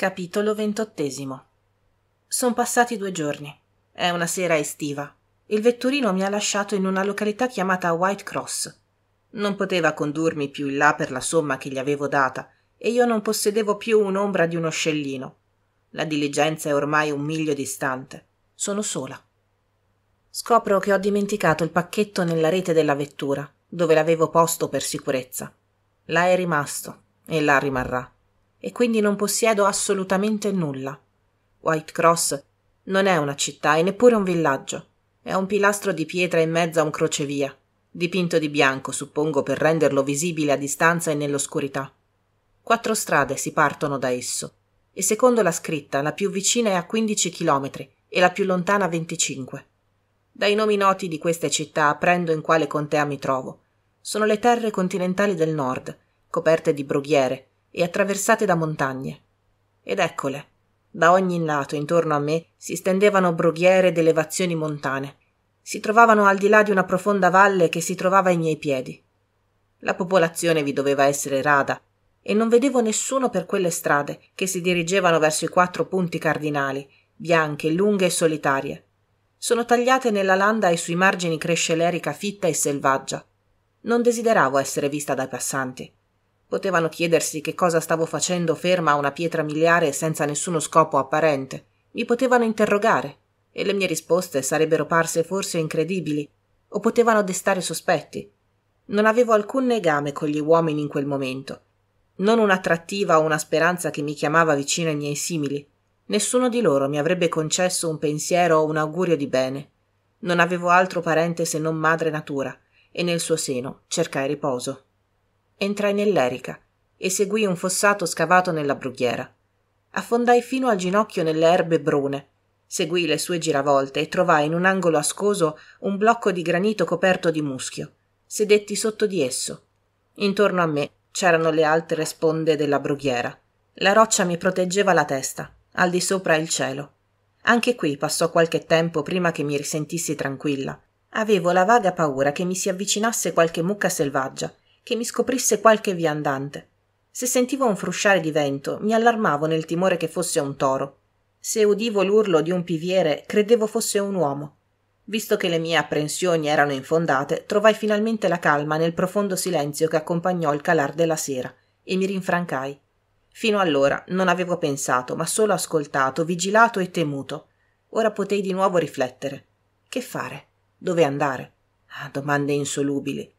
Capitolo ventottesimo. Son passati due giorni. È una sera estiva. Il vetturino mi ha lasciato in una località chiamata White Cross. Non poteva condurmi più in là per la somma che gli avevo data e io non possedevo più un'ombra di uno scellino. La diligenza è ormai un miglio distante. Sono sola. Scopro che ho dimenticato il pacchetto nella rete della vettura, dove l'avevo posto per sicurezza. Là è rimasto e là rimarrà e quindi non possiedo assolutamente nulla. White Cross non è una città e neppure un villaggio. È un pilastro di pietra in mezzo a un crocevia, dipinto di bianco, suppongo, per renderlo visibile a distanza e nell'oscurità. Quattro strade si partono da esso, e secondo la scritta la più vicina è a 15 chilometri e la più lontana a 25. Dai nomi noti di queste città apprendo in quale contea mi trovo. Sono le terre continentali del nord, coperte di brughiere, e attraversate da montagne. Ed eccole. Da ogni lato intorno a me si stendevano brughiere elevazioni montane. Si trovavano al di là di una profonda valle che si trovava ai miei piedi. La popolazione vi doveva essere rada, e non vedevo nessuno per quelle strade che si dirigevano verso i quattro punti cardinali, bianche, lunghe e solitarie. Sono tagliate nella landa e sui margini cresce l'erica fitta e selvaggia. Non desideravo essere vista dai passanti. Potevano chiedersi che cosa stavo facendo ferma a una pietra miliare senza nessuno scopo apparente. Mi potevano interrogare, e le mie risposte sarebbero parse forse incredibili, o potevano destare sospetti. Non avevo alcun legame con gli uomini in quel momento, non un'attrattiva o una speranza che mi chiamava vicino ai miei simili. Nessuno di loro mi avrebbe concesso un pensiero o un augurio di bene. Non avevo altro parente se non madre natura, e nel suo seno cercai riposo entrai nell'erica e seguii un fossato scavato nella brughiera. Affondai fino al ginocchio nelle erbe brune. Seguii le sue giravolte e trovai in un angolo ascoso un blocco di granito coperto di muschio. Sedetti sotto di esso. Intorno a me c'erano le altre sponde della brughiera. La roccia mi proteggeva la testa, al di sopra il cielo. Anche qui passò qualche tempo prima che mi risentissi tranquilla. Avevo la vaga paura che mi si avvicinasse qualche mucca selvaggia, che mi scoprisse qualche viandante. Se sentivo un frusciare di vento, mi allarmavo nel timore che fosse un toro. Se udivo l'urlo di un piviere, credevo fosse un uomo. Visto che le mie apprensioni erano infondate, trovai finalmente la calma nel profondo silenzio che accompagnò il calar della sera e mi rinfrancai. Fino allora non avevo pensato, ma solo ascoltato, vigilato e temuto. Ora potei di nuovo riflettere. Che fare? Dove andare? Ah, domande insolubili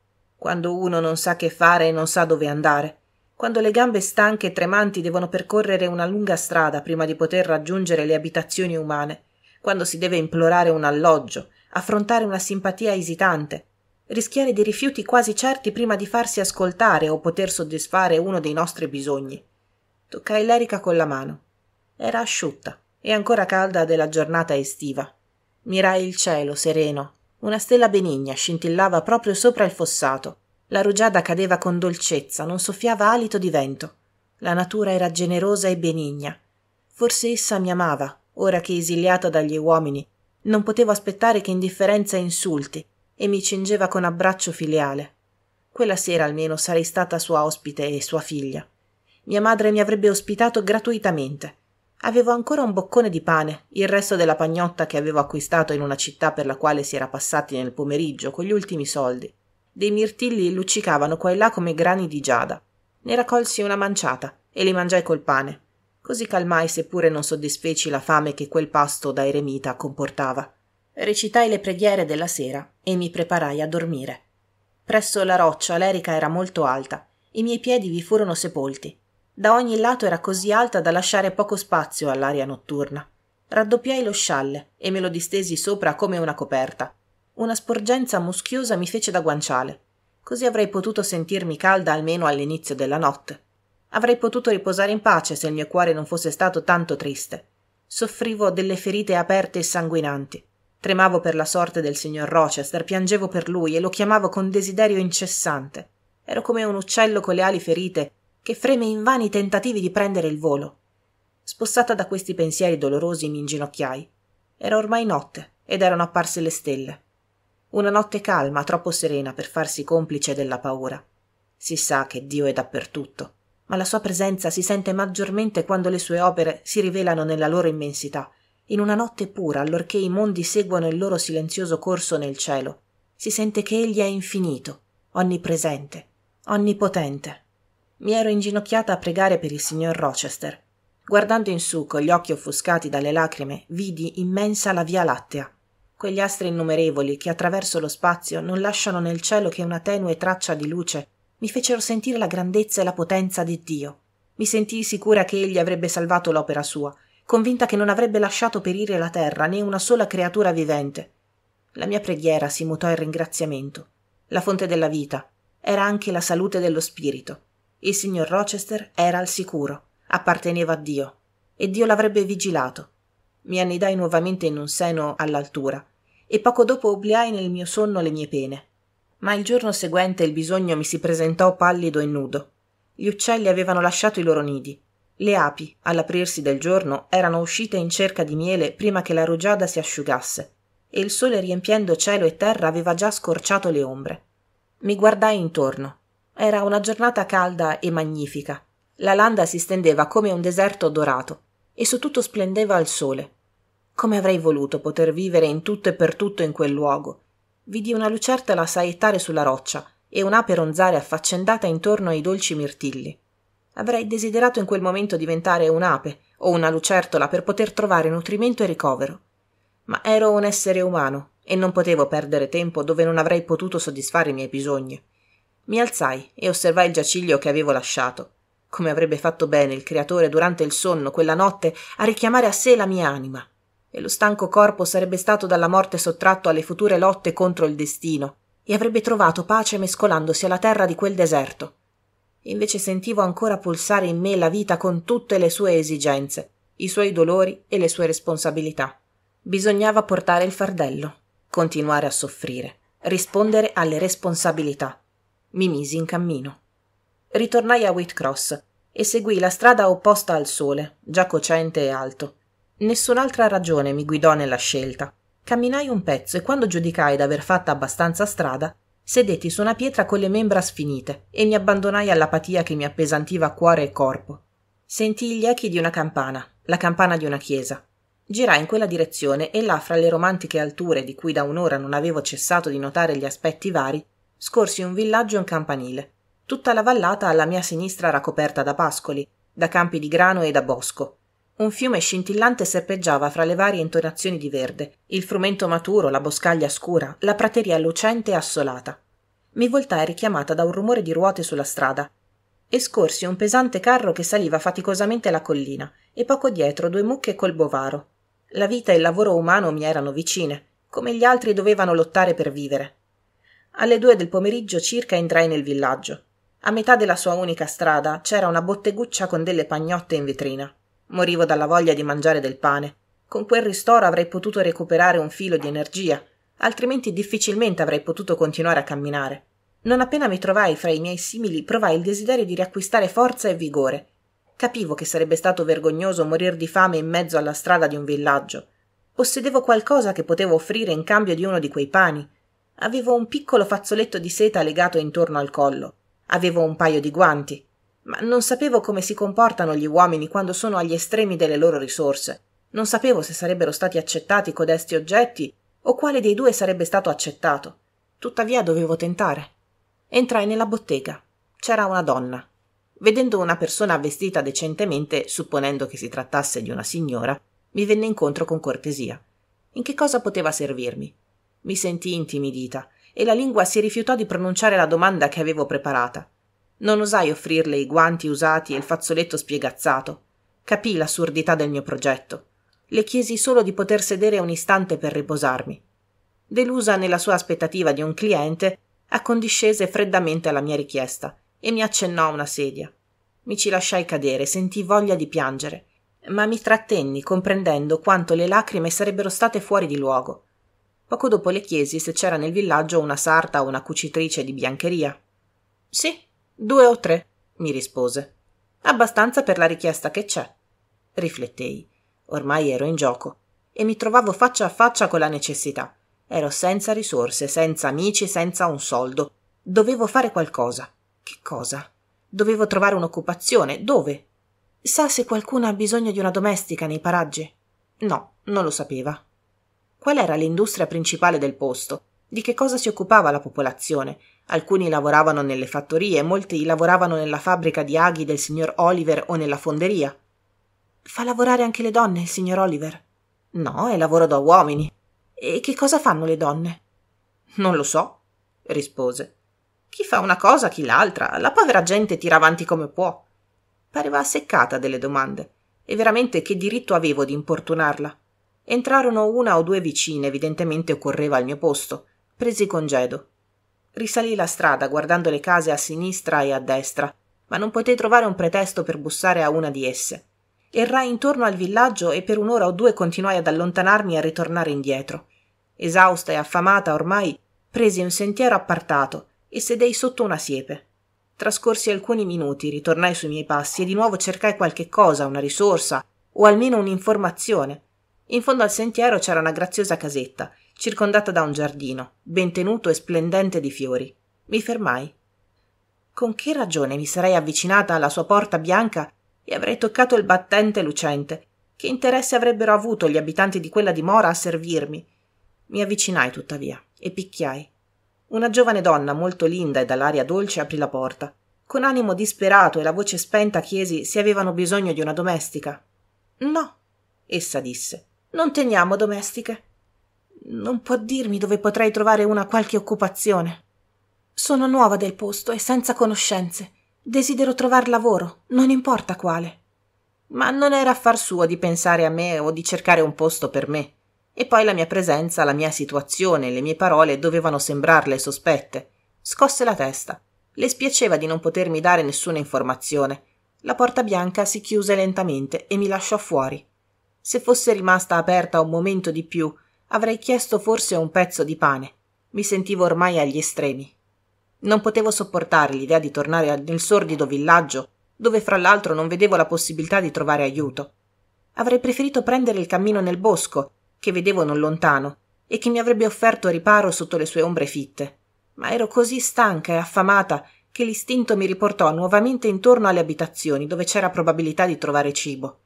quando uno non sa che fare e non sa dove andare, quando le gambe stanche e tremanti devono percorrere una lunga strada prima di poter raggiungere le abitazioni umane, quando si deve implorare un alloggio, affrontare una simpatia esitante, rischiare dei rifiuti quasi certi prima di farsi ascoltare o poter soddisfare uno dei nostri bisogni. Toccai l'erica con la mano. Era asciutta e ancora calda della giornata estiva. Mirai il cielo sereno, una stella benigna scintillava proprio sopra il fossato. La rugiada cadeva con dolcezza, non soffiava alito di vento. La natura era generosa e benigna. Forse essa mi amava, ora che esiliata dagli uomini. Non potevo aspettare che indifferenza e insulti, e mi cingeva con abbraccio filiale. Quella sera almeno sarei stata sua ospite e sua figlia. Mia madre mi avrebbe ospitato gratuitamente. Avevo ancora un boccone di pane, il resto della pagnotta che avevo acquistato in una città per la quale si era passati nel pomeriggio con gli ultimi soldi. Dei mirtilli luccicavano qua e là come grani di giada. Ne raccolsi una manciata e li mangiai col pane. Così calmai seppure non soddisfeci la fame che quel pasto da eremita comportava. Recitai le preghiere della sera e mi preparai a dormire. Presso la roccia l'erica era molto alta. I miei piedi vi furono sepolti da ogni lato era così alta da lasciare poco spazio all'aria notturna. Raddoppiai lo scialle e me lo distesi sopra come una coperta. Una sporgenza muschiosa mi fece da guanciale. Così avrei potuto sentirmi calda almeno all'inizio della notte. Avrei potuto riposare in pace se il mio cuore non fosse stato tanto triste. Soffrivo delle ferite aperte e sanguinanti. Tremavo per la sorte del signor Rochester, piangevo per lui e lo chiamavo con desiderio incessante. Ero come un uccello con le ali ferite che freme in vani tentativi di prendere il volo. Spossata da questi pensieri dolorosi mi inginocchiai. Era ormai notte ed erano apparse le stelle. Una notte calma, troppo serena per farsi complice della paura. Si sa che Dio è dappertutto, ma la sua presenza si sente maggiormente quando le sue opere si rivelano nella loro immensità, in una notte pura, allorché i mondi seguono il loro silenzioso corso nel cielo. Si sente che egli è infinito, onnipresente, onnipotente mi ero inginocchiata a pregare per il signor Rochester. Guardando in su con gli occhi offuscati dalle lacrime, vidi immensa la via lattea. Quegli astri innumerevoli che attraverso lo spazio non lasciano nel cielo che una tenue traccia di luce, mi fecero sentire la grandezza e la potenza di Dio. Mi sentii sicura che egli avrebbe salvato l'opera sua, convinta che non avrebbe lasciato perire la terra né una sola creatura vivente. La mia preghiera si mutò in ringraziamento. La fonte della vita era anche la salute dello spirito. Il signor Rochester era al sicuro, apparteneva a Dio, e Dio l'avrebbe vigilato. Mi annidai nuovamente in un seno all'altura, e poco dopo obliai nel mio sonno le mie pene. Ma il giorno seguente il bisogno mi si presentò pallido e nudo. Gli uccelli avevano lasciato i loro nidi. Le api, all'aprirsi del giorno, erano uscite in cerca di miele prima che la rugiada si asciugasse, e il sole riempiendo cielo e terra aveva già scorciato le ombre. Mi guardai intorno era una giornata calda e magnifica. La landa si stendeva come un deserto dorato e su tutto splendeva il sole. Come avrei voluto poter vivere in tutto e per tutto in quel luogo. Vidi una lucertola saettare sulla roccia e un'ape ronzare affaccendata intorno ai dolci mirtilli. Avrei desiderato in quel momento diventare un'ape o una lucertola per poter trovare nutrimento e ricovero. Ma ero un essere umano e non potevo perdere tempo dove non avrei potuto soddisfare i miei bisogni. Mi alzai e osservai il giaciglio che avevo lasciato. Come avrebbe fatto bene il creatore durante il sonno quella notte a richiamare a sé la mia anima. E lo stanco corpo sarebbe stato dalla morte sottratto alle future lotte contro il destino e avrebbe trovato pace mescolandosi alla terra di quel deserto. Invece sentivo ancora pulsare in me la vita con tutte le sue esigenze, i suoi dolori e le sue responsabilità. Bisognava portare il fardello, continuare a soffrire, rispondere alle responsabilità mi misi in cammino. Ritornai a Whitcross e seguii la strada opposta al sole, già cocente e alto. Nessun'altra ragione mi guidò nella scelta. Camminai un pezzo e quando giudicai d'aver fatta abbastanza strada, sedetti su una pietra con le membra sfinite e mi abbandonai all'apatia che mi appesantiva cuore e corpo. Sentii gli echi di una campana, la campana di una chiesa. Girai in quella direzione e là, fra le romantiche alture di cui da un'ora non avevo cessato di notare gli aspetti vari, scorsi un villaggio e un campanile. Tutta la vallata alla mia sinistra era coperta da pascoli, da campi di grano e da bosco. Un fiume scintillante serpeggiava fra le varie intonazioni di verde, il frumento maturo, la boscaglia scura, la prateria lucente e assolata. Mi voltai richiamata da un rumore di ruote sulla strada e scorsi un pesante carro che saliva faticosamente la collina e poco dietro due mucche col bovaro. La vita e il lavoro umano mi erano vicine, come gli altri dovevano lottare per vivere. Alle due del pomeriggio circa entrai nel villaggio. A metà della sua unica strada c'era una botteguccia con delle pagnotte in vetrina. Morivo dalla voglia di mangiare del pane. Con quel ristoro avrei potuto recuperare un filo di energia, altrimenti difficilmente avrei potuto continuare a camminare. Non appena mi trovai fra i miei simili, provai il desiderio di riacquistare forza e vigore. Capivo che sarebbe stato vergognoso morir di fame in mezzo alla strada di un villaggio. Possedevo qualcosa che potevo offrire in cambio di uno di quei pani, Avevo un piccolo fazzoletto di seta legato intorno al collo. Avevo un paio di guanti. Ma non sapevo come si comportano gli uomini quando sono agli estremi delle loro risorse. Non sapevo se sarebbero stati accettati codesti oggetti o quale dei due sarebbe stato accettato. Tuttavia dovevo tentare. Entrai nella bottega. C'era una donna. Vedendo una persona vestita decentemente, supponendo che si trattasse di una signora, mi venne incontro con cortesia. In che cosa poteva servirmi? Mi sentii intimidita e la lingua si rifiutò di pronunciare la domanda che avevo preparata. Non osai offrirle i guanti usati e il fazzoletto spiegazzato. Capii l'assurdità del mio progetto. Le chiesi solo di poter sedere un istante per riposarmi. Delusa nella sua aspettativa di un cliente, accondiscese freddamente alla mia richiesta e mi accennò una sedia. Mi ci lasciai cadere, sentii voglia di piangere, ma mi trattenni comprendendo quanto le lacrime sarebbero state fuori di luogo. Poco dopo le chiesi se c'era nel villaggio una sarta o una cucitrice di biancheria. Sì, due o tre, mi rispose. Abbastanza per la richiesta che c'è. Riflettei. Ormai ero in gioco e mi trovavo faccia a faccia con la necessità. Ero senza risorse, senza amici, senza un soldo. Dovevo fare qualcosa. Che cosa? Dovevo trovare un'occupazione. Dove? Sa se qualcuna ha bisogno di una domestica nei paraggi? No, non lo sapeva qual era l'industria principale del posto, di che cosa si occupava la popolazione. Alcuni lavoravano nelle fattorie, molti lavoravano nella fabbrica di aghi del signor Oliver o nella fonderia. Fa lavorare anche le donne il signor Oliver? No, è lavoro da uomini. E che cosa fanno le donne? Non lo so, rispose. Chi fa una cosa, chi l'altra, la povera gente tira avanti come può. Pareva seccata delle domande. E veramente che diritto avevo di importunarla? Entrarono una o due vicine, evidentemente occorreva al mio posto. Presi congedo. Risalì la strada guardando le case a sinistra e a destra, ma non potei trovare un pretesto per bussare a una di esse. Errai intorno al villaggio e per un'ora o due continuai ad allontanarmi e a ritornare indietro. Esausta e affamata ormai, presi un sentiero appartato e sedei sotto una siepe. Trascorsi alcuni minuti, ritornai sui miei passi e di nuovo cercai qualche cosa, una risorsa o almeno un'informazione in fondo al sentiero c'era una graziosa casetta, circondata da un giardino, ben tenuto e splendente di fiori. Mi fermai. Con che ragione mi sarei avvicinata alla sua porta bianca e avrei toccato il battente lucente? Che interesse avrebbero avuto gli abitanti di quella dimora a servirmi? Mi avvicinai tuttavia e picchiai. Una giovane donna molto linda e dall'aria dolce aprì la porta. Con animo disperato e la voce spenta chiesi se avevano bisogno di una domestica. No, essa disse. Non teniamo domestiche. Non può dirmi dove potrei trovare una qualche occupazione. Sono nuova del posto e senza conoscenze. Desidero trovar lavoro, non importa quale. Ma non era affar suo di pensare a me o di cercare un posto per me. E poi la mia presenza, la mia situazione, le mie parole dovevano sembrarle sospette. Scosse la testa. Le spiaceva di non potermi dare nessuna informazione. La porta bianca si chiuse lentamente e mi lasciò fuori. Se fosse rimasta aperta un momento di più, avrei chiesto forse un pezzo di pane. Mi sentivo ormai agli estremi. Non potevo sopportare l'idea di tornare nel sordido villaggio, dove fra l'altro non vedevo la possibilità di trovare aiuto. Avrei preferito prendere il cammino nel bosco, che vedevo non lontano, e che mi avrebbe offerto riparo sotto le sue ombre fitte. Ma ero così stanca e affamata che l'istinto mi riportò nuovamente intorno alle abitazioni dove c'era probabilità di trovare cibo.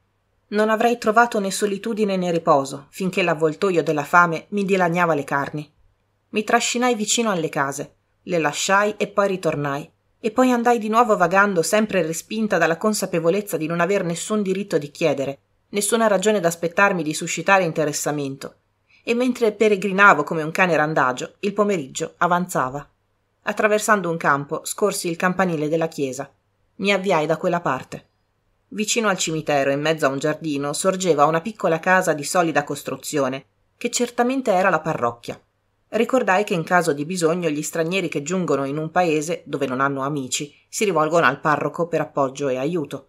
Non avrei trovato né solitudine né riposo finché l'avvoltoio della fame mi dilaniava le carni. Mi trascinai vicino alle case, le lasciai e poi ritornai, e poi andai di nuovo vagando, sempre respinta dalla consapevolezza di non aver nessun diritto di chiedere, nessuna ragione d'aspettarmi di suscitare interessamento. E mentre peregrinavo come un cane randagio, il pomeriggio avanzava. Attraversando un campo, scorsi il campanile della chiesa. Mi avviai da quella parte. Vicino al cimitero, in mezzo a un giardino, sorgeva una piccola casa di solida costruzione, che certamente era la parrocchia. Ricordai che in caso di bisogno gli stranieri che giungono in un paese dove non hanno amici si rivolgono al parroco per appoggio e aiuto.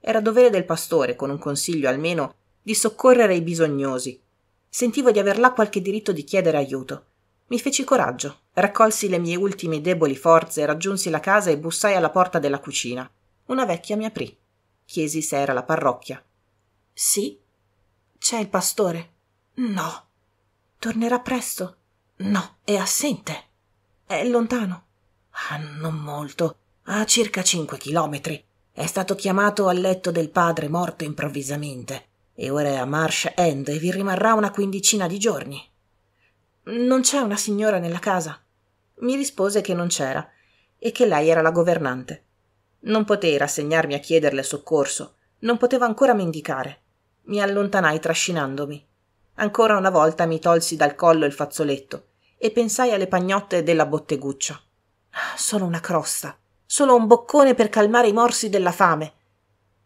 Era dovere del pastore, con un consiglio almeno, di soccorrere i bisognosi. Sentivo di aver là qualche diritto di chiedere aiuto. Mi feci coraggio, raccolsi le mie ultime deboli forze, raggiunsi la casa e bussai alla porta della cucina. Una vecchia mi aprì chiesi se era la parrocchia sì c'è il pastore no tornerà presto no è assente è lontano ah non molto a circa cinque chilometri è stato chiamato al letto del padre morto improvvisamente e ora è a Marsh End e vi rimarrà una quindicina di giorni. Non c'è una signora nella casa? Mi rispose che non c'era e che lei era la governante. Non potei rassegnarmi a chiederle soccorso, non potevo ancora mendicare. Mi allontanai trascinandomi. Ancora una volta mi tolsi dal collo il fazzoletto e pensai alle pagnotte della botteguccia. Solo una crosta, solo un boccone per calmare i morsi della fame.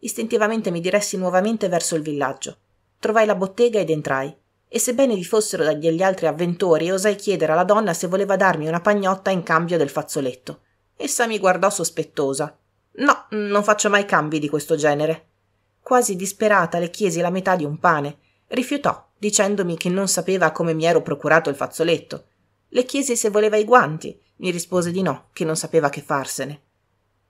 Istintivamente mi diressi nuovamente verso il villaggio. Trovai la bottega ed entrai. E sebbene vi fossero degli altri avventori, osai chiedere alla donna se voleva darmi una pagnotta in cambio del fazzoletto. Essa mi guardò sospettosa No, non faccio mai cambi di questo genere. Quasi disperata le chiesi la metà di un pane. Rifiutò, dicendomi che non sapeva come mi ero procurato il fazzoletto. Le chiesi se voleva i guanti. Mi rispose di no, che non sapeva che farsene.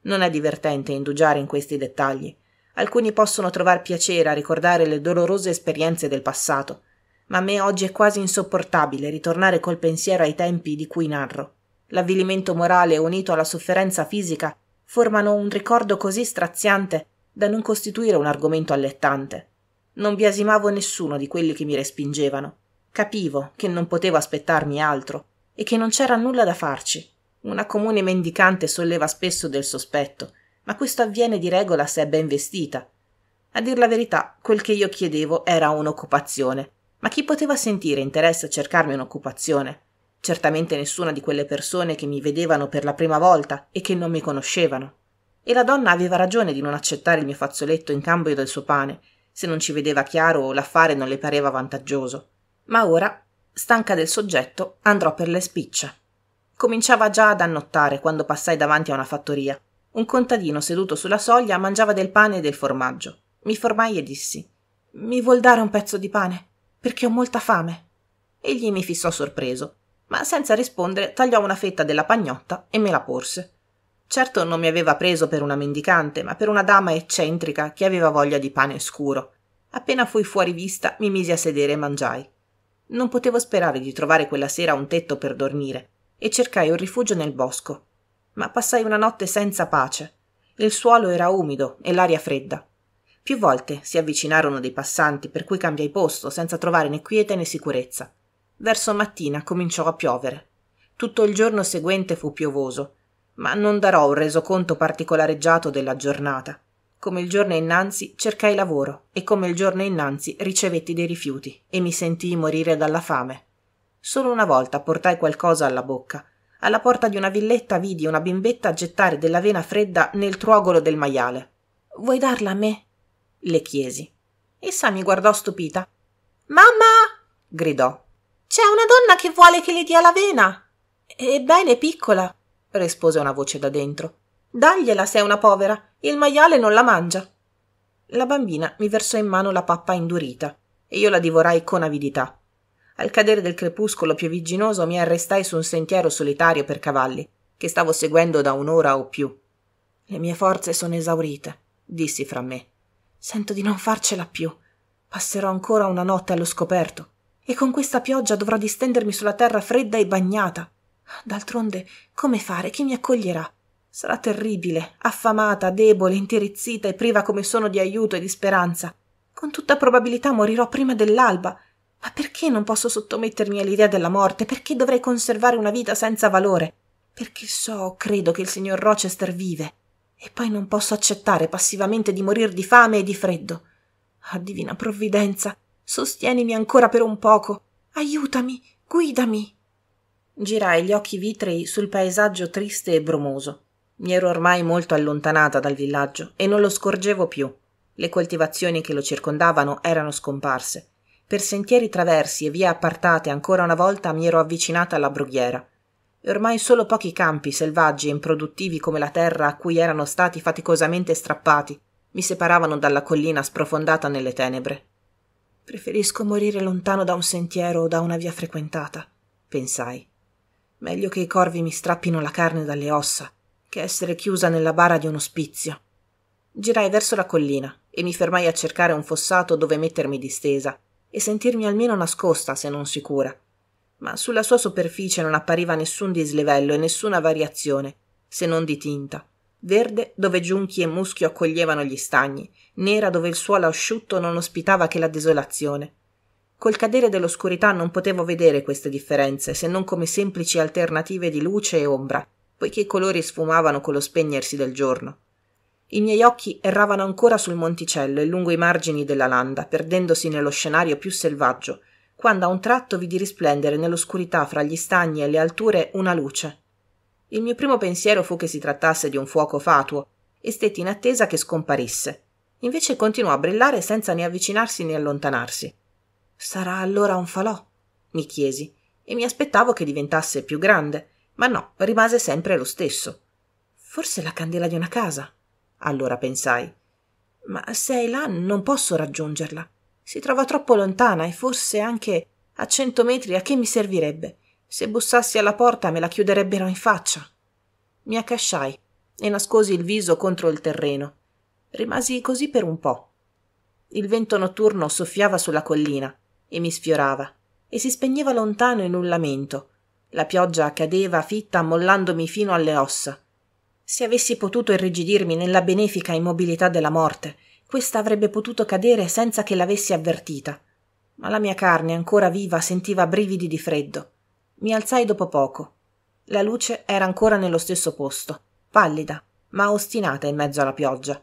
Non è divertente indugiare in questi dettagli. Alcuni possono trovar piacere a ricordare le dolorose esperienze del passato, ma a me oggi è quasi insopportabile ritornare col pensiero ai tempi di cui narro. L'avvilimento morale unito alla sofferenza fisica formano un ricordo così straziante da non costituire un argomento allettante. Non biasimavo nessuno di quelli che mi respingevano. Capivo che non potevo aspettarmi altro e che non c'era nulla da farci. Una comune mendicante solleva spesso del sospetto, ma questo avviene di regola se è ben vestita. A dir la verità, quel che io chiedevo era un'occupazione, ma chi poteva sentire interesse a cercarmi un'occupazione? certamente nessuna di quelle persone che mi vedevano per la prima volta e che non mi conoscevano. E la donna aveva ragione di non accettare il mio fazzoletto in cambio del suo pane, se non ci vedeva chiaro o l'affare non le pareva vantaggioso. Ma ora, stanca del soggetto, andrò per le spiccia. Cominciava già ad annottare quando passai davanti a una fattoria. Un contadino seduto sulla soglia mangiava del pane e del formaggio. Mi formai e dissi: Mi vuol dare un pezzo di pane? Perché ho molta fame. Egli mi fissò sorpreso ma senza rispondere tagliò una fetta della pagnotta e me la porse. Certo non mi aveva preso per una mendicante, ma per una dama eccentrica che aveva voglia di pane scuro. Appena fui fuori vista mi misi a sedere e mangiai. Non potevo sperare di trovare quella sera un tetto per dormire e cercai un rifugio nel bosco. Ma passai una notte senza pace. Il suolo era umido e l'aria fredda. Più volte si avvicinarono dei passanti, per cui cambiai posto senza trovare né quiete né sicurezza. Verso mattina cominciò a piovere. Tutto il giorno seguente fu piovoso, ma non darò un resoconto particolareggiato della giornata. Come il giorno innanzi cercai lavoro e come il giorno innanzi ricevetti dei rifiuti e mi sentii morire dalla fame. Solo una volta portai qualcosa alla bocca. Alla porta di una villetta vidi una bimbetta gettare della vena fredda nel truogolo del maiale. Vuoi darla a me? le chiesi. Essa mi guardò stupita. Mamma! gridò c'è una donna che vuole che le dia la vena. Ebbene, piccola, rispose una voce da dentro. Dagliela se è una povera. Il maiale non la mangia. La bambina mi versò in mano la pappa indurita e io la divorai con avidità. Al cadere del crepuscolo piovigginoso mi arrestai su un sentiero solitario per cavalli, che stavo seguendo da un'ora o più. Le mie forze sono esaurite, dissi fra me. Sento di non farcela più. Passerò ancora una notte allo scoperto e con questa pioggia dovrò distendermi sulla terra fredda e bagnata. D'altronde, come fare? Chi mi accoglierà? Sarà terribile, affamata, debole, intirizzita e priva come sono di aiuto e di speranza. Con tutta probabilità morirò prima dell'alba. Ma perché non posso sottomettermi all'idea della morte? Perché dovrei conservare una vita senza valore? Perché so, credo che il signor Rochester vive. E poi non posso accettare passivamente di morir di fame e di freddo. Ah, divina provvidenza! sostienimi ancora per un poco aiutami guidami girai gli occhi vitrei sul paesaggio triste e brumoso mi ero ormai molto allontanata dal villaggio e non lo scorgevo più le coltivazioni che lo circondavano erano scomparse per sentieri traversi e vie appartate ancora una volta mi ero avvicinata alla brughiera e ormai solo pochi campi selvaggi e improduttivi come la terra a cui erano stati faticosamente strappati mi separavano dalla collina sprofondata nelle tenebre Preferisco morire lontano da un sentiero o da una via frequentata, pensai. Meglio che i corvi mi strappino la carne dalle ossa, che essere chiusa nella bara di un ospizio. Girai verso la collina e mi fermai a cercare un fossato dove mettermi distesa e sentirmi almeno nascosta, se non sicura. Ma sulla sua superficie non appariva nessun dislivello e nessuna variazione, se non di tinta, verde dove giunchi e muschio accoglievano gli stagni, nera dove il suolo asciutto non ospitava che la desolazione. Col cadere dell'oscurità non potevo vedere queste differenze se non come semplici alternative di luce e ombra, poiché i colori sfumavano con lo spegnersi del giorno. I miei occhi erravano ancora sul monticello e lungo i margini della landa, perdendosi nello scenario più selvaggio, quando a un tratto vidi risplendere nell'oscurità fra gli stagni e le alture una luce. Il mio primo pensiero fu che si trattasse di un fuoco fatuo e stetti in attesa che scomparisse. Invece continuò a brillare senza né avvicinarsi né allontanarsi. Sarà allora un falò? mi chiesi e mi aspettavo che diventasse più grande, ma no, rimase sempre lo stesso. Forse la candela di una casa? Allora pensai. Ma se è là non posso raggiungerla. Si trova troppo lontana e forse anche a cento metri a che mi servirebbe? Se bussassi alla porta me la chiuderebbero in faccia. Mi accasciai e nascosi il viso contro il terreno. Rimasi così per un po'. Il vento notturno soffiava sulla collina e mi sfiorava e si spegneva lontano in un lamento. La pioggia cadeva fitta mollandomi fino alle ossa. Se avessi potuto irrigidirmi nella benefica immobilità della morte, questa avrebbe potuto cadere senza che l'avessi avvertita. Ma la mia carne ancora viva sentiva brividi di freddo. Mi alzai dopo poco. La luce era ancora nello stesso posto, pallida, ma ostinata in mezzo alla pioggia.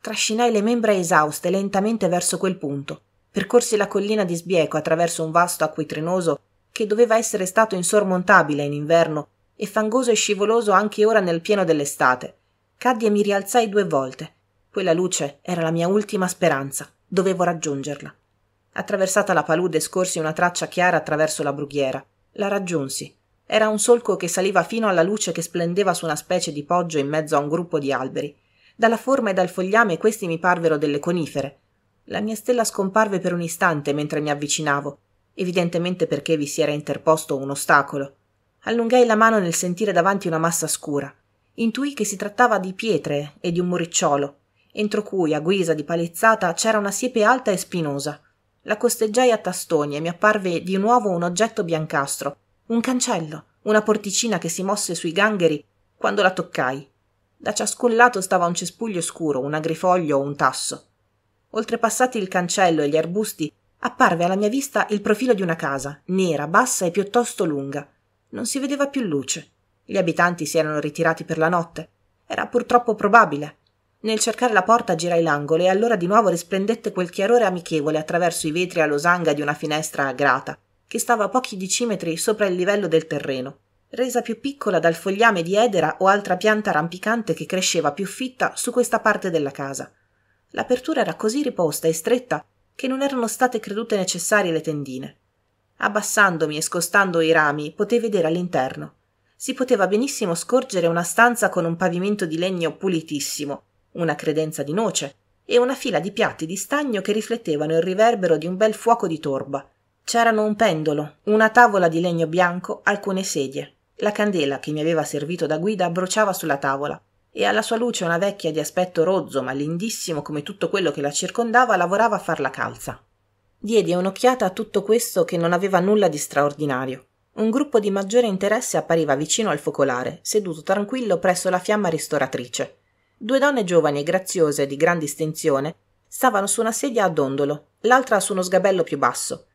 Trascinai le membra esauste lentamente verso quel punto. Percorsi la collina di sbieco attraverso un vasto acquitrinoso che doveva essere stato insormontabile in inverno e fangoso e scivoloso anche ora nel pieno dell'estate. Caddi e mi rialzai due volte. Quella luce era la mia ultima speranza. Dovevo raggiungerla. Attraversata la palude scorsi una traccia chiara attraverso la brughiera. La raggiunsi. Era un solco che saliva fino alla luce che splendeva su una specie di poggio in mezzo a un gruppo di alberi. Dalla forma e dal fogliame questi mi parvero delle conifere. La mia stella scomparve per un istante mentre mi avvicinavo, evidentemente perché vi si era interposto un ostacolo. Allungai la mano nel sentire davanti una massa scura. Intuì che si trattava di pietre e di un muricciolo, entro cui, a guisa di palizzata, c'era una siepe alta e spinosa. La costeggiai a tastoni e mi apparve di nuovo un oggetto biancastro, un cancello, una porticina che si mosse sui gangheri quando la toccai. Da ciascun lato stava un cespuglio scuro, un agrifoglio o un tasso. Oltrepassati il cancello e gli arbusti, apparve alla mia vista il profilo di una casa, nera, bassa e piuttosto lunga. Non si vedeva più luce. Gli abitanti si erano ritirati per la notte. Era purtroppo probabile. Nel cercare la porta girai l'angolo e allora di nuovo risplendette quel chiarore amichevole attraverso i vetri a losanga di una finestra a grata, che stava a pochi decimetri sopra il livello del terreno, resa più piccola dal fogliame di edera o altra pianta rampicante che cresceva più fitta su questa parte della casa. L'apertura era così riposta e stretta che non erano state credute necessarie le tendine. Abbassandomi e scostando i rami potei vedere all'interno. Si poteva benissimo scorgere una stanza con un pavimento di legno pulitissimo, una credenza di noce e una fila di piatti di stagno che riflettevano il riverbero di un bel fuoco di torba. C'erano un pendolo, una tavola di legno bianco, alcune sedie. La candela che mi aveva servito da guida bruciava sulla tavola e alla sua luce una vecchia di aspetto rozzo ma lindissimo come tutto quello che la circondava lavorava a far la calza. Diedi un'occhiata a tutto questo che non aveva nulla di straordinario. Un gruppo di maggiore interesse appariva vicino al focolare, seduto tranquillo presso la fiamma ristoratrice. Due donne giovani e graziose di gran distinzione stavano su una sedia a dondolo, l'altra su uno sgabello più basso.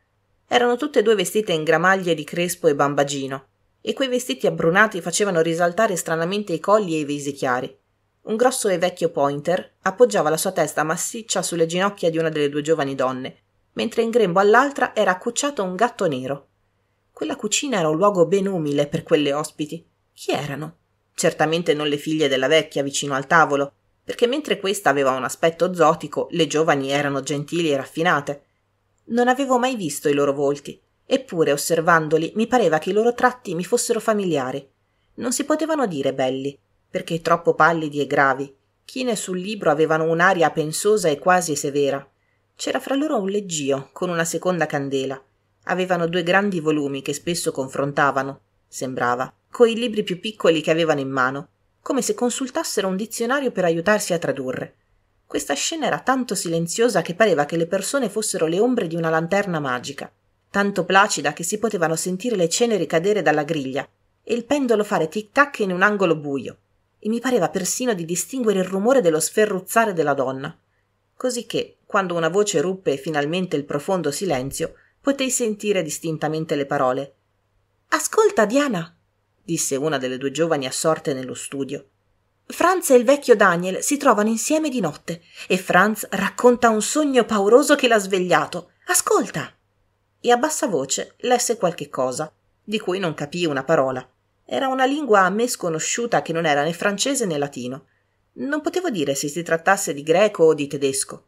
Erano tutte e due vestite in gramaglie di crespo e bambagino, e quei vestiti abbrunati facevano risaltare stranamente i colli e i visi chiari. Un grosso e vecchio pointer appoggiava la sua testa massiccia sulle ginocchia di una delle due giovani donne, mentre in grembo all'altra era accucciato un gatto nero. Quella cucina era un luogo ben umile per quelle ospiti. Chi erano? certamente non le figlie della vecchia vicino al tavolo, perché mentre questa aveva un aspetto zotico, le giovani erano gentili e raffinate. Non avevo mai visto i loro volti, eppure osservandoli mi pareva che i loro tratti mi fossero familiari. Non si potevano dire belli, perché troppo pallidi e gravi, chine sul libro avevano un'aria pensosa e quasi severa. C'era fra loro un leggio con una seconda candela. Avevano due grandi volumi che spesso confrontavano, sembrava coi libri più piccoli che avevano in mano, come se consultassero un dizionario per aiutarsi a tradurre. Questa scena era tanto silenziosa che pareva che le persone fossero le ombre di una lanterna magica, tanto placida che si potevano sentire le ceneri cadere dalla griglia e il pendolo fare tic-tac in un angolo buio, e mi pareva persino di distinguere il rumore dello sferruzzare della donna. Cosicché, quando una voce ruppe finalmente il profondo silenzio, potei sentire distintamente le parole. Ascolta, Diana! disse una delle due giovani assorte nello studio. Franz e il vecchio Daniel si trovano insieme di notte e Franz racconta un sogno pauroso che l'ha svegliato. Ascolta! E a bassa voce lesse qualche cosa, di cui non capì una parola. Era una lingua a me sconosciuta che non era né francese né latino. Non potevo dire se si trattasse di greco o di tedesco.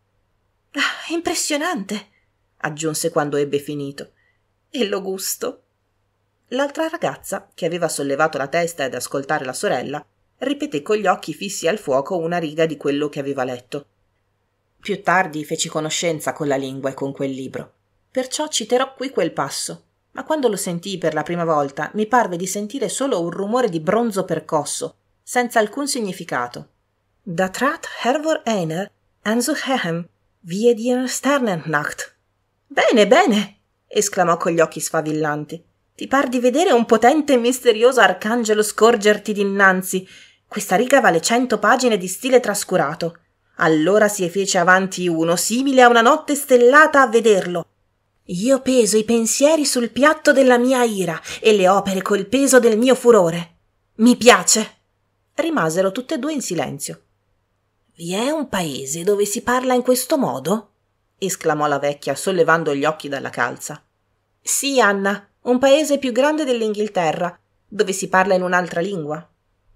Ah, impressionante! aggiunse quando ebbe finito. E lo gusto. L'altra ragazza, che aveva sollevato la testa ad ascoltare la sorella, ripeté con gli occhi fissi al fuoco una riga di quello che aveva letto. Più tardi feci conoscenza con la lingua e con quel libro. Perciò citerò qui quel passo, ma quando lo sentii per la prima volta mi parve di sentire solo un rumore di bronzo percosso, senza alcun significato. Da trat hervor einer, Enzo Hehem, wie die Sternennacht. Bene, bene! esclamò con gli occhi sfavillanti. Ti par di vedere un potente e misterioso arcangelo scorgerti dinanzi. Questa riga vale cento pagine di stile trascurato. Allora si fece avanti uno, simile a una notte stellata a vederlo. Io peso i pensieri sul piatto della mia ira e le opere col peso del mio furore. Mi piace. Rimasero tutte e due in silenzio. Vi è un paese dove si parla in questo modo? esclamò la vecchia, sollevando gli occhi dalla calza. Sì, Anna, un paese più grande dell'Inghilterra, dove si parla in un'altra lingua.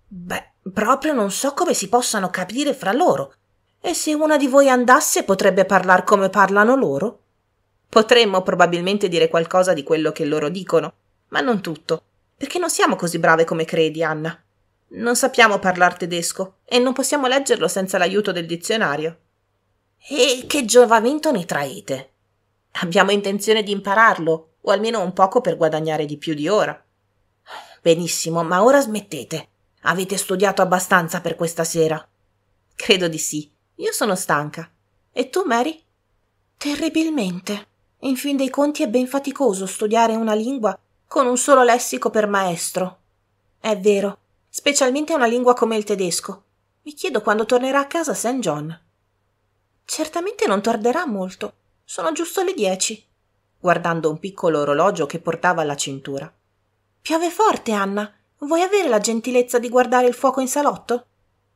Beh, proprio non so come si possano capire fra loro. E se una di voi andasse potrebbe parlar come parlano loro? Potremmo probabilmente dire qualcosa di quello che loro dicono, ma non tutto, perché non siamo così brave come credi, Anna. Non sappiamo parlare tedesco e non possiamo leggerlo senza l'aiuto del dizionario. E che giovamento ne traete? Abbiamo intenzione di impararlo, o almeno un poco per guadagnare di più di ora. Benissimo, ma ora smettete. Avete studiato abbastanza per questa sera? Credo di sì. Io sono stanca. E tu, Mary? Terribilmente. In fin dei conti è ben faticoso studiare una lingua con un solo lessico per maestro. È vero, specialmente una lingua come il tedesco. Mi chiedo quando tornerà a casa St. John. Certamente non tarderà molto. Sono giusto le dieci guardando un piccolo orologio che portava alla cintura. Piove forte, Anna. Vuoi avere la gentilezza di guardare il fuoco in salotto?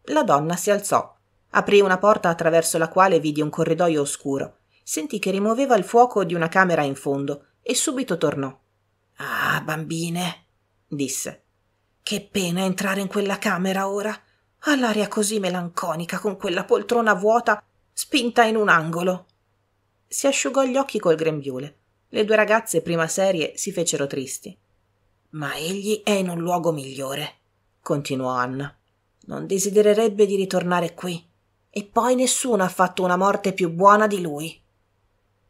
La donna si alzò, aprì una porta attraverso la quale vidi un corridoio oscuro. Sentì che rimuoveva il fuoco di una camera in fondo e subito tornò. Ah, bambine, disse. Che pena entrare in quella camera ora. Ha l'aria così melanconica con quella poltrona vuota spinta in un angolo. Si asciugò gli occhi col grembiule le due ragazze prima serie si fecero tristi. Ma egli è in un luogo migliore, continuò Anna. Non desidererebbe di ritornare qui. E poi nessuno ha fatto una morte più buona di lui.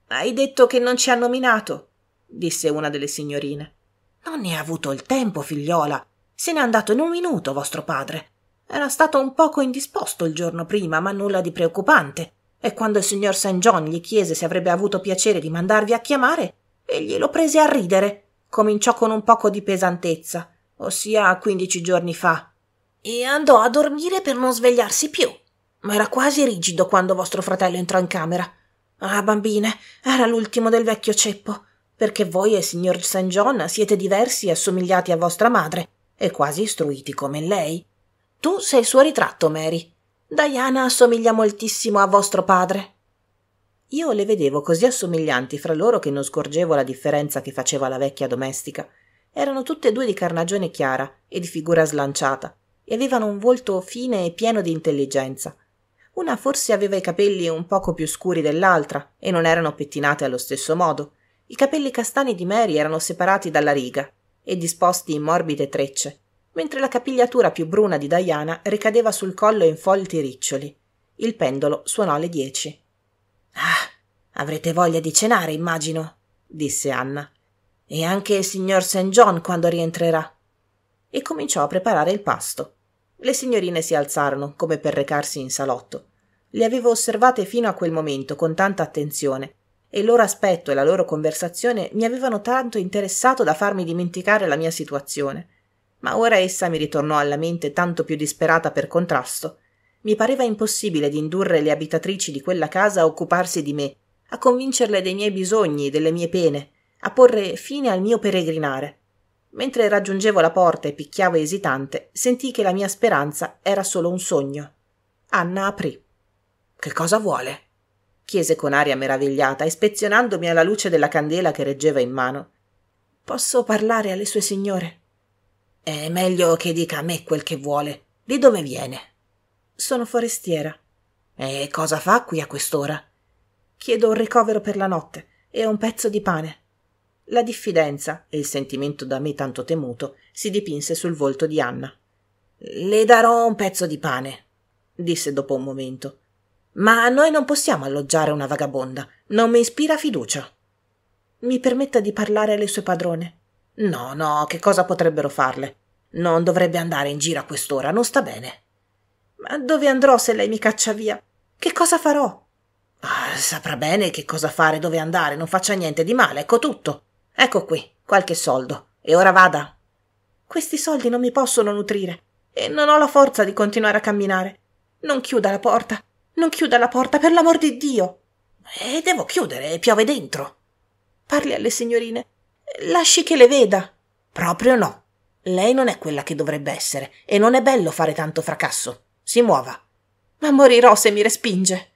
Hai detto che non ci ha nominato, disse una delle signorine. Non ne ha avuto il tempo, figliola. Se n'è andato in un minuto vostro padre. Era stato un poco indisposto il giorno prima, ma nulla di preoccupante e quando il signor St. John gli chiese se avrebbe avuto piacere di mandarvi a chiamare, egli lo prese a ridere. Cominciò con un poco di pesantezza, ossia quindici giorni fa. E andò a dormire per non svegliarsi più. Ma era quasi rigido quando vostro fratello entrò in camera. Ah, bambine, era l'ultimo del vecchio ceppo, perché voi e il signor St. John siete diversi e assomigliati a vostra madre, e quasi istruiti come lei. Tu sei il suo ritratto, Mary, Diana assomiglia moltissimo a vostro padre. Io le vedevo così assomiglianti fra loro che non scorgevo la differenza che faceva la vecchia domestica. Erano tutte e due di carnagione chiara e di figura slanciata, e avevano un volto fine e pieno di intelligenza. Una forse aveva i capelli un poco più scuri dell'altra e non erano pettinate allo stesso modo. I capelli castani di Mary erano separati dalla riga e disposti in morbide trecce, mentre la capigliatura più bruna di Diana ricadeva sul collo in folti riccioli. Il pendolo suonò alle dieci. Ah, avrete voglia di cenare, immagino, disse Anna. E anche il signor St. John quando rientrerà. E cominciò a preparare il pasto. Le signorine si alzarono, come per recarsi in salotto. Le avevo osservate fino a quel momento con tanta attenzione, e il loro aspetto e la loro conversazione mi avevano tanto interessato da farmi dimenticare la mia situazione ma ora essa mi ritornò alla mente tanto più disperata per contrasto. Mi pareva impossibile d'indurre le abitatrici di quella casa a occuparsi di me, a convincerle dei miei bisogni, delle mie pene, a porre fine al mio peregrinare. Mentre raggiungevo la porta e picchiavo esitante, sentii che la mia speranza era solo un sogno. Anna aprì. Che cosa vuole? chiese con aria meravigliata, ispezionandomi alla luce della candela che reggeva in mano. Posso parlare alle sue signore? È meglio che dica a me quel che vuole. Di dove viene? Sono forestiera. E cosa fa qui a quest'ora? Chiedo un ricovero per la notte e un pezzo di pane. La diffidenza e il sentimento da me tanto temuto si dipinse sul volto di Anna. Le darò un pezzo di pane, disse dopo un momento. Ma noi non possiamo alloggiare una vagabonda. Non mi ispira fiducia. Mi permetta di parlare alle sue padrone, No, no, che cosa potrebbero farle? Non dovrebbe andare in giro a quest'ora, non sta bene. Ma dove andrò se lei mi caccia via? Che cosa farò? Ah, saprà bene che cosa fare, dove andare, non faccia niente di male, ecco tutto. Ecco qui, qualche soldo. E ora vada. Questi soldi non mi possono nutrire e non ho la forza di continuare a camminare. Non chiuda la porta, non chiuda la porta, per l'amor di Dio. E devo chiudere, piove dentro. Parli alle signorine, Lasci che le veda. Proprio no. Lei non è quella che dovrebbe essere, e non è bello fare tanto fracasso. Si muova. Ma morirò se mi respinge.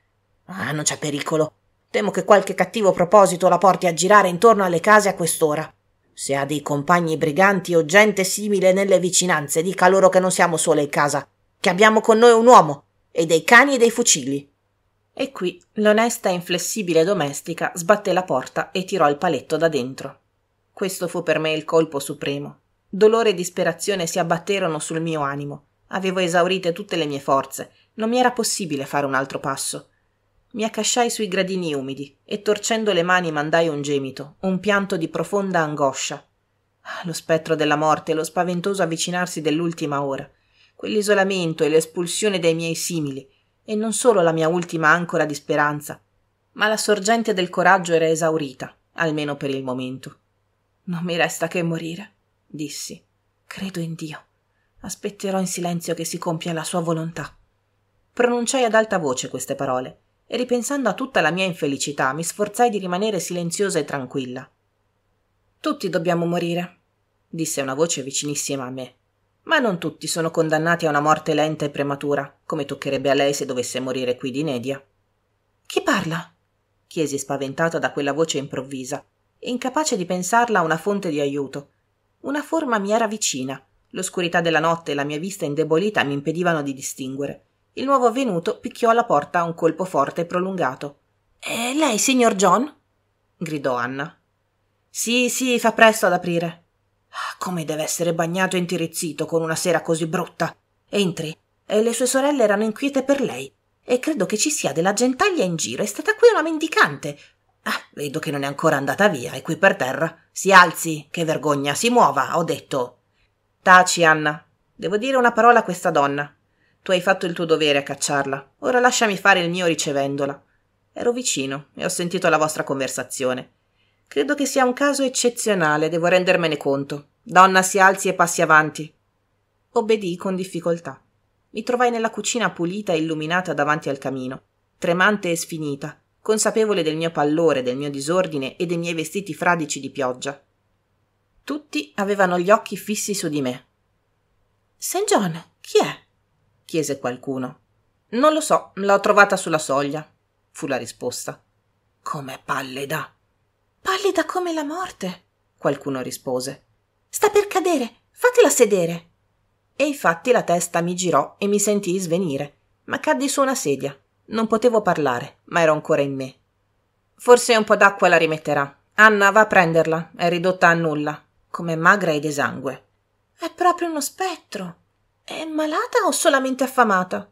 Ah, non c'è pericolo. Temo che qualche cattivo proposito la porti a girare intorno alle case a quest'ora. Se ha dei compagni briganti o gente simile nelle vicinanze, dica loro che non siamo sole in casa, che abbiamo con noi un uomo, e dei cani e dei fucili. E qui l'onesta e inflessibile domestica sbatté la porta e tirò il paletto da dentro. Questo fu per me il colpo supremo. Dolore e disperazione si abbatterono sul mio animo. Avevo esaurite tutte le mie forze. Non mi era possibile fare un altro passo. Mi accasciai sui gradini umidi e torcendo le mani mandai un gemito, un pianto di profonda angoscia. Ah, lo spettro della morte e lo spaventoso avvicinarsi dell'ultima ora. Quell'isolamento e l'espulsione dei miei simili. E non solo la mia ultima ancora di speranza. Ma la sorgente del coraggio era esaurita, almeno per il momento. Non mi resta che morire, dissi. Credo in Dio. Aspetterò in silenzio che si compia la sua volontà. Pronunciai ad alta voce queste parole e ripensando a tutta la mia infelicità mi sforzai di rimanere silenziosa e tranquilla. Tutti dobbiamo morire, disse una voce vicinissima a me. Ma non tutti sono condannati a una morte lenta e prematura, come toccherebbe a lei se dovesse morire qui di Nedia. Chi parla? chiesi spaventata da quella voce improvvisa incapace di pensarla una fonte di aiuto. Una forma mi era vicina. L'oscurità della notte e la mia vista indebolita mi impedivano di distinguere. Il nuovo avvenuto picchiò alla porta un colpo forte e prolungato. È eh, lei, signor John? gridò Anna. Sì, sì, fa presto ad aprire. Ah, come deve essere bagnato e intirizzito con una sera così brutta. Entri. E le sue sorelle erano inquiete per lei. E credo che ci sia della gentaglia in giro. È stata qui una mendicante. Ah, vedo che non è ancora andata via, è qui per terra. Si alzi, che vergogna, si muova, ho detto. Taci, Anna. Devo dire una parola a questa donna. Tu hai fatto il tuo dovere a cacciarla. Ora lasciami fare il mio ricevendola. Ero vicino e ho sentito la vostra conversazione. Credo che sia un caso eccezionale, devo rendermene conto. Donna si alzi e passi avanti. Obbedii con difficoltà. Mi trovai nella cucina pulita e illuminata davanti al camino, tremante e sfinita, consapevole del mio pallore, del mio disordine e dei miei vestiti fradici di pioggia. Tutti avevano gli occhi fissi su di me. St. John, chi è? chiese qualcuno. Non lo so, l'ho trovata sulla soglia, fu la risposta. Com'è pallida? Pallida come la morte, qualcuno rispose. Sta per cadere, fatela sedere. E infatti la testa mi girò e mi sentii svenire, ma caddi su una sedia. Non potevo parlare, ma ero ancora in me. Forse un po' d'acqua la rimetterà. Anna, va a prenderla. È ridotta a nulla, come magra ed esangue. È proprio uno spettro. È malata o solamente affamata?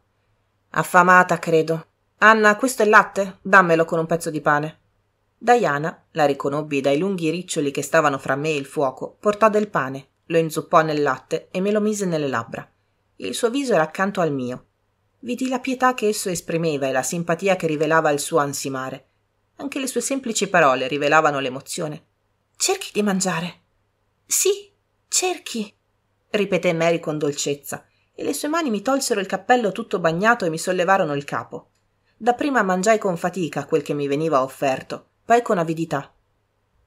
Affamata, credo. Anna, questo è latte? Dammelo con un pezzo di pane. Diana la riconobbi dai lunghi riccioli che stavano fra me e il fuoco, portò del pane, lo inzuppò nel latte e me lo mise nelle labbra. Il suo viso era accanto al mio. Vidi la pietà che esso esprimeva e la simpatia che rivelava il suo ansimare. Anche le sue semplici parole rivelavano l'emozione. Cerchi di mangiare. Sì, cerchi, ripeté Mary con dolcezza, e le sue mani mi tolsero il cappello tutto bagnato e mi sollevarono il capo. Dapprima mangiai con fatica quel che mi veniva offerto, poi con avidità.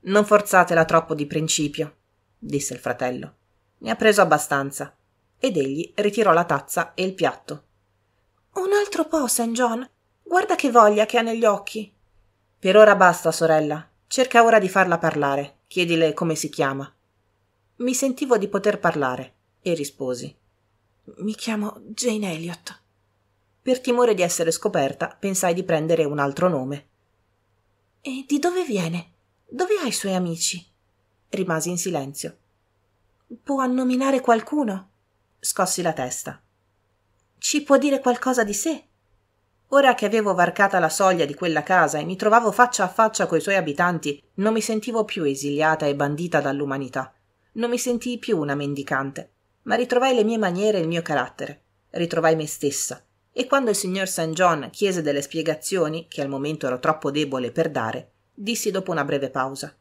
Non forzatela troppo di principio, disse il fratello. Ne ha preso abbastanza. Ed egli ritirò la tazza e il piatto. Un altro po, St. John. Guarda che voglia che ha negli occhi. Per ora basta, sorella. Cerca ora di farla parlare. Chiedile come si chiama. Mi sentivo di poter parlare e risposi. Mi chiamo Jane Elliot. Per timore di essere scoperta, pensai di prendere un altro nome. E di dove viene? Dove ha i suoi amici? Rimasi in silenzio. Può nominare qualcuno? Scossi la testa ci può dire qualcosa di sé. Ora che avevo varcata la soglia di quella casa e mi trovavo faccia a faccia coi suoi abitanti, non mi sentivo più esiliata e bandita dall'umanità. Non mi sentii più una mendicante, ma ritrovai le mie maniere e il mio carattere. Ritrovai me stessa. E quando il signor St. John chiese delle spiegazioni, che al momento ero troppo debole per dare, dissi dopo una breve pausa: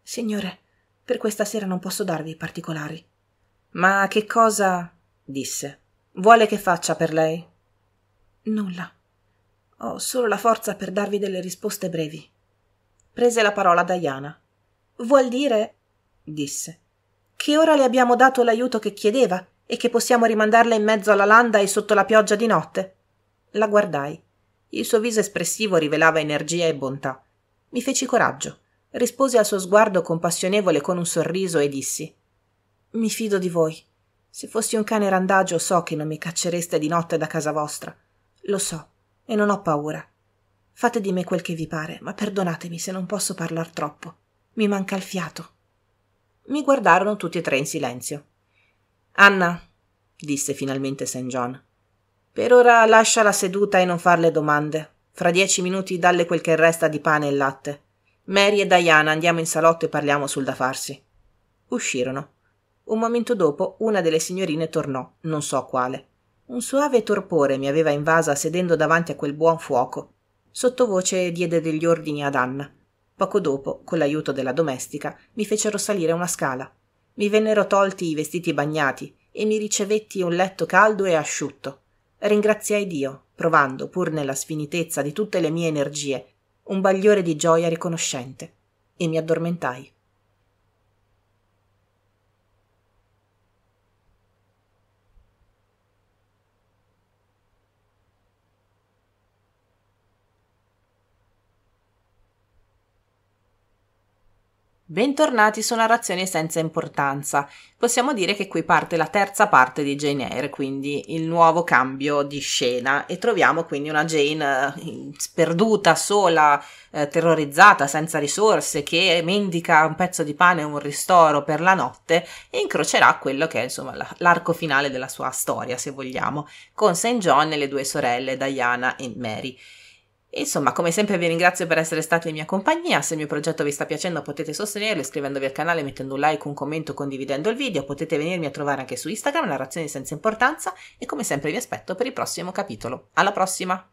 Signore, per questa sera non posso darvi i particolari. Ma che cosa? disse. Vuole che faccia per lei? Nulla. Ho solo la forza per darvi delle risposte brevi. Prese la parola Diana. Vuol dire, disse, che ora le abbiamo dato l'aiuto che chiedeva e che possiamo rimandarla in mezzo alla landa e sotto la pioggia di notte. La guardai. Il suo viso espressivo rivelava energia e bontà. Mi feci coraggio. Risposi al suo sguardo compassionevole con un sorriso e dissi Mi fido di voi. Se fossi un cane randagio so che non mi caccereste di notte da casa vostra. Lo so, e non ho paura. Fate di me quel che vi pare, ma perdonatemi se non posso parlar troppo. Mi manca il fiato. Mi guardarono tutti e tre in silenzio. Anna, disse finalmente St. John, per ora lascia la seduta e non farle domande. Fra dieci minuti dalle quel che resta di pane e latte. Mary e Diana andiamo in salotto e parliamo sul da farsi. Uscirono. Un momento dopo una delle signorine tornò, non so quale. Un soave torpore mi aveva invasa sedendo davanti a quel buon fuoco. Sottovoce diede degli ordini ad Anna. Poco dopo, con l'aiuto della domestica, mi fecero salire una scala. Mi vennero tolti i vestiti bagnati e mi ricevetti un letto caldo e asciutto. Ringraziai Dio, provando, pur nella sfinitezza di tutte le mie energie, un bagliore di gioia riconoscente, e mi addormentai. Bentornati su Narrazioni senza importanza. Possiamo dire che qui parte la terza parte di Jane Eyre, quindi il nuovo cambio di scena e troviamo quindi una Jane sperduta, eh, sola, eh, terrorizzata, senza risorse, che mendica un pezzo di pane e un ristoro per la notte e incrocerà quello che è insomma la, l'arco finale della sua storia, se vogliamo, con St. John e le due sorelle Diana e Mary. Insomma, come sempre vi ringrazio per essere stati in mia compagnia, se il mio progetto vi sta piacendo potete sostenerlo iscrivendovi al canale, mettendo un like, un commento, condividendo il video, potete venirmi a trovare anche su Instagram, narrazioni senza importanza e come sempre vi aspetto per il prossimo capitolo. Alla prossima!